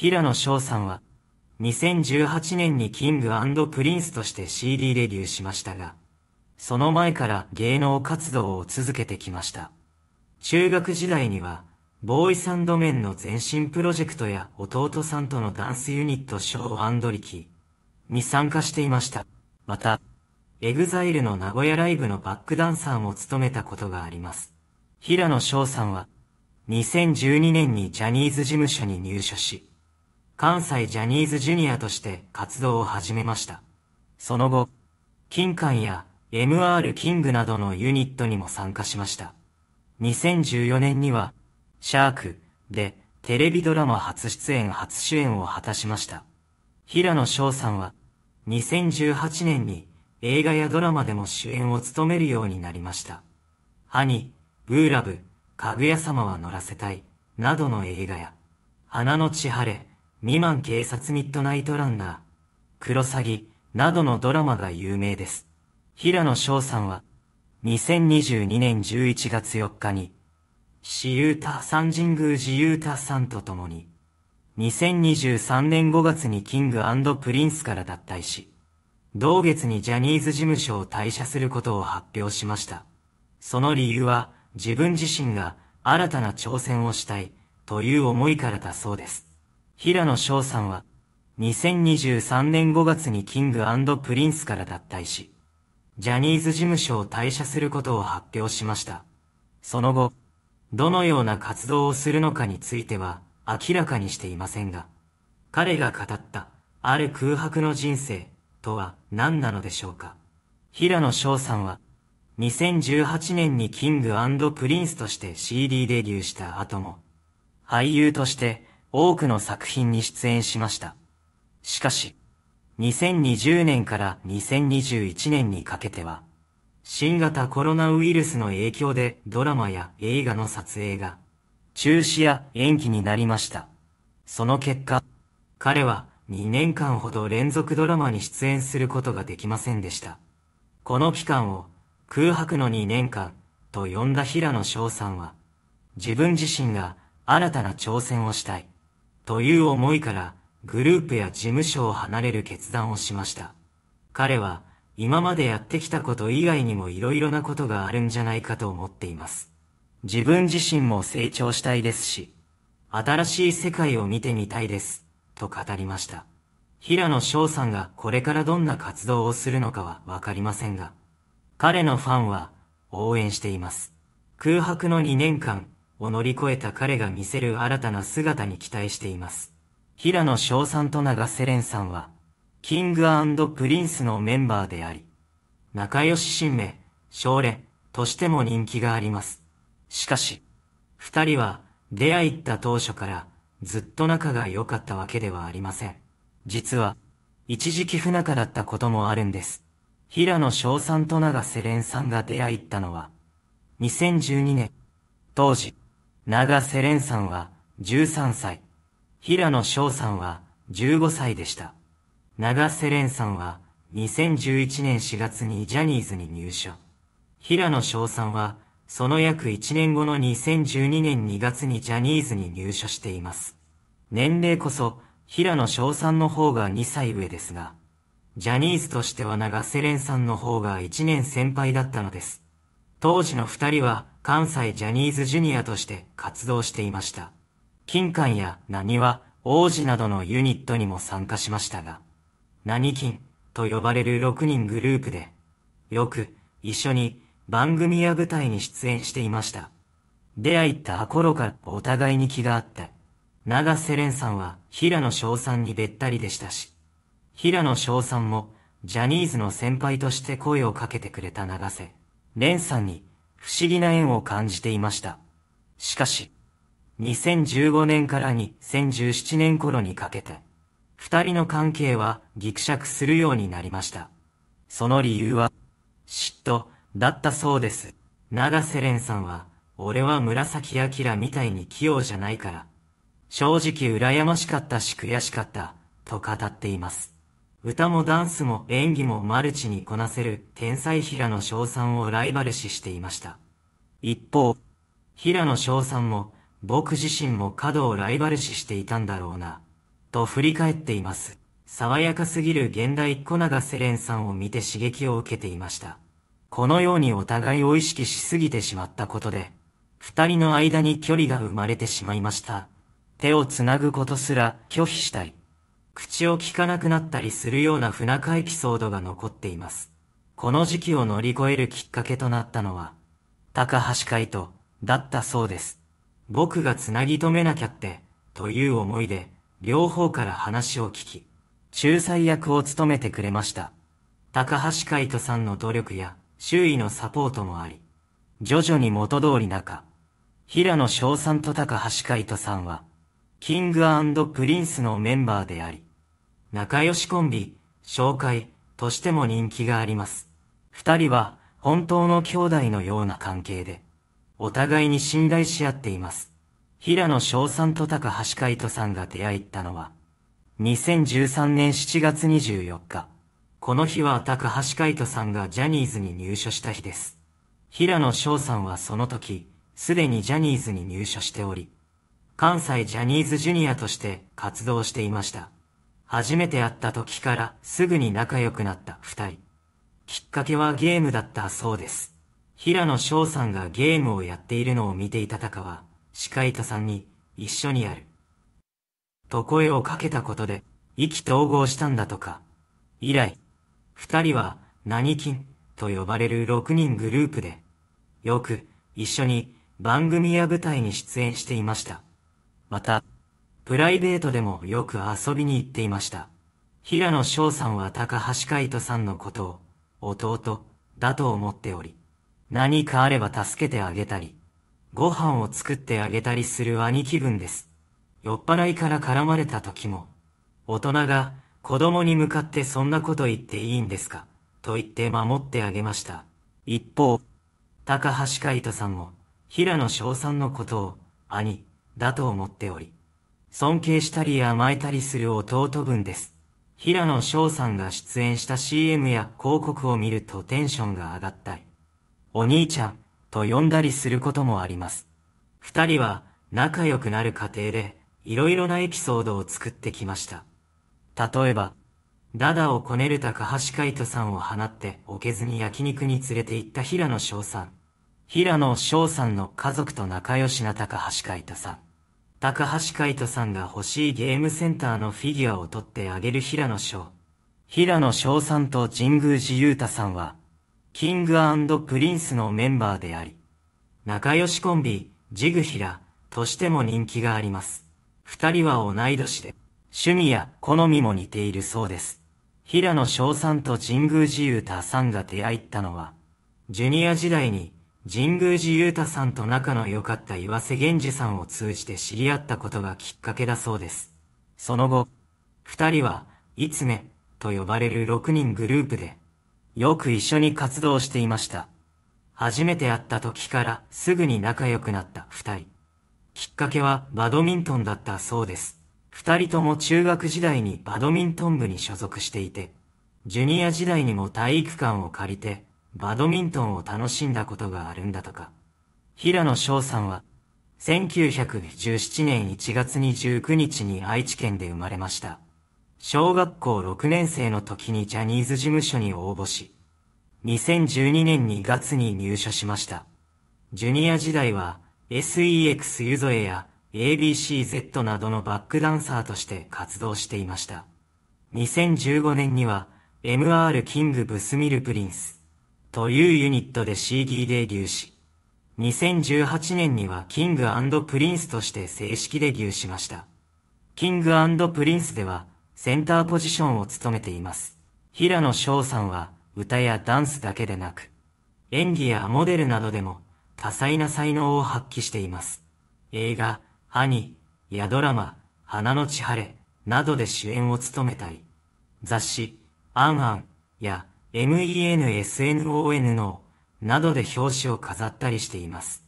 平野翔さんは、2018年にキングプリンスとして CD デビューしましたが、その前から芸能活動を続けてきました。中学時代には、ボーイサンドメンの前身プロジェクトや弟さんとのダンスユニットショーリキに参加していました。また、エグザイルの名古屋ライブのバックダンサーも務めたことがあります。平野翔さんは、2012年にジャニーズ事務所に入所し、関西ジャニーズジュニアとして活動を始めました。その後、金刊や MR キングなどのユニットにも参加しました。2014年には、シャークでテレビドラマ初出演初主演を果たしました。平野翔さんは、2018年に映画やドラマでも主演を務めるようになりました。ハニ、ブーラブ、かぐや様は乗らせたい、などの映画や、花の千晴れ、未満警察ミッドナイトランナー、クロサギなどのドラマが有名です。平野翔さんは、2022年11月4日に、私有他三神宮自由他さんと共に、2023年5月にキングプリンスから脱退し、同月にジャニーズ事務所を退社することを発表しました。その理由は、自分自身が新たな挑戦をしたい、という思いからだそうです。平野翔さんは、2023年5月にキングプリンスから脱退し、ジャニーズ事務所を退社することを発表しました。その後、どのような活動をするのかについては明らかにしていませんが、彼が語った、ある空白の人生とは何なのでしょうか。平野翔さんは、2018年にキングプリンスとして CD デビューした後も、俳優として多くの作品に出演しました。しかし、2020年から2021年にかけては、新型コロナウイルスの影響でドラマや映画の撮影が中止や延期になりました。その結果、彼は2年間ほど連続ドラマに出演することができませんでした。この期間を空白の2年間と呼んだ平野翔さんは、自分自身が新たな挑戦をしたい。という思いからグループや事務所を離れる決断をしました。彼は今までやってきたこと以外にも色々なことがあるんじゃないかと思っています。自分自身も成長したいですし、新しい世界を見てみたいです、と語りました。平野翔さんがこれからどんな活動をするのかはわかりませんが、彼のファンは応援しています。空白の2年間、を乗り越えた彼が見せる新たな姿に期待しています。平野翔さんと長瀬廉さんは、キングプリンスのメンバーであり、仲良し新名、奨励としても人気があります。しかし、二人は出会った当初からずっと仲が良かったわけではありません。実は、一時期不仲だったこともあるんです。平野翔さんと長瀬廉さんが出会ったのは、2012年、当時、長瀬廉さんは13歳、平野翔さんは15歳でした。長瀬廉さんは2011年4月にジャニーズに入所。平野翔さんはその約1年後の2012年2月にジャニーズに入所しています。年齢こそ平野翔さんの方が2歳上ですが、ジャニーズとしては長瀬廉さんの方が1年先輩だったのです。当時の二人は関西ジャニーズジュニアとして活動していました。金冠や何は王子などのユニットにも参加しましたが、何金と呼ばれる6人グループで、よく一緒に番組や舞台に出演していました。出会った頃からお互いに気があった。長瀬廉さんは平野翔さんにべったりでしたし、平野翔さんもジャニーズの先輩として声をかけてくれた長瀬。ンさんに不思議な縁を感じていました。しかし、2015年から2017年頃にかけて、二人の関係はぎくしゃくするようになりました。その理由は、嫉妬だったそうです。長瀬廉さんは、俺は紫明みたいに器用じゃないから、正直羨ましかったし悔しかった、と語っています。歌もダンスも演技もマルチにこなせる天才平野翔さんをライバル視していました。一方、平野翔さんも僕自身も角をライバル視していたんだろうな、と振り返っています。爽やかすぎる現代小長セレンさんを見て刺激を受けていました。このようにお互いを意識しすぎてしまったことで、二人の間に距離が生まれてしまいました。手をつなぐことすら拒否したい。口を聞かなくなったりするような不仲エピソードが残っています。この時期を乗り越えるきっかけとなったのは、高橋海人だったそうです。僕がつなぎ止めなきゃって、という思いで、両方から話を聞き、仲裁役を務めてくれました。高橋海人さんの努力や、周囲のサポートもあり、徐々に元通り中、平野翔さんと高橋海人さんは、キングプリンスのメンバーであり、仲良しコンビ、紹介としても人気があります。二人は本当の兄弟のような関係で、お互いに信頼し合っています。平野翔さんと高橋海人さんが出会ったのは、2013年7月24日。この日は高橋海人さんがジャニーズに入所した日です。平野翔さんはその時、すでにジャニーズに入所しており、関西ジャニーズジュニアとして活動していました。初めて会った時からすぐに仲良くなった二人。きっかけはゲームだったそうです。平野翔さんがゲームをやっているのを見ていたたかは、司会とさんに、一緒にやる。と声をかけたことで、意気投合したんだとか。以来、二人は、何金、と呼ばれる六人グループで、よく、一緒に、番組や舞台に出演していました。また、プライベートでもよく遊びに行っていました。平野翔さんは高橋海人さんのことを、弟、だと思っており、何かあれば助けてあげたり、ご飯を作ってあげたりする兄気分です。酔っ払いから絡まれた時も、大人が子供に向かってそんなこと言っていいんですか、と言って守ってあげました。一方、高橋海人さんも、平野翔さんのことを、兄、だと思っており、尊敬したり甘えたりする弟分です。平野翔さんが出演した CM や広告を見るとテンションが上がったり、お兄ちゃんと呼んだりすることもあります。二人は仲良くなる過程で色々なエピソードを作ってきました。例えば、ダダをこねる高橋海人さんを放っておけずに焼肉に連れて行った平野翔さん。平野翔さんの家族と仲良しな高橋海人さん。高橋海人さんが欲しいゲームセンターのフィギュアを取ってあげる平野翔。平野翔さんと神宮寺勇太さんは、キングプリンスのメンバーであり、仲良しコンビ、ジグヒラとしても人気があります。二人は同い年で、趣味や好みも似ているそうです。平野翔さんと神宮寺勇太さんが出会ったのは、ジュニア時代に神宮寺勇太さんと仲の良かった岩瀬源氏さんを通じて知り合ったことがきっかけだそうです。その後、二人は、いつめ、と呼ばれる6人グループで、よく一緒に活動していました。初めて会った時からすぐに仲良くなった二人。きっかけはバドミントンだったそうです。二人とも中学時代にバドミントン部に所属していて、ジュニア時代にも体育館を借りてバドミントンを楽しんだことがあるんだとか。平野翔さんは、1917年1月2 9日に愛知県で生まれました。小学校6年生の時にジャニーズ事務所に応募し、2012年2月に入社しました。ジュニア時代は SEX ユゾエや ABCZ などのバックダンサーとして活動していました。2015年には MR キングブスミルプリンス、というユニットで CD デビューし、2018年にはキングプリンスとして正式デビューしました。キングプリンスではセンターポジションを務めています。平野翔さんは歌やダンスだけでなく、演技やモデルなどでも多彩な才能を発揮しています。映画、アニ、やドラマ、花の千晴れ、などで主演を務めたり、雑誌、アンアン、や、MENSNON のなどで表紙を飾ったりしています。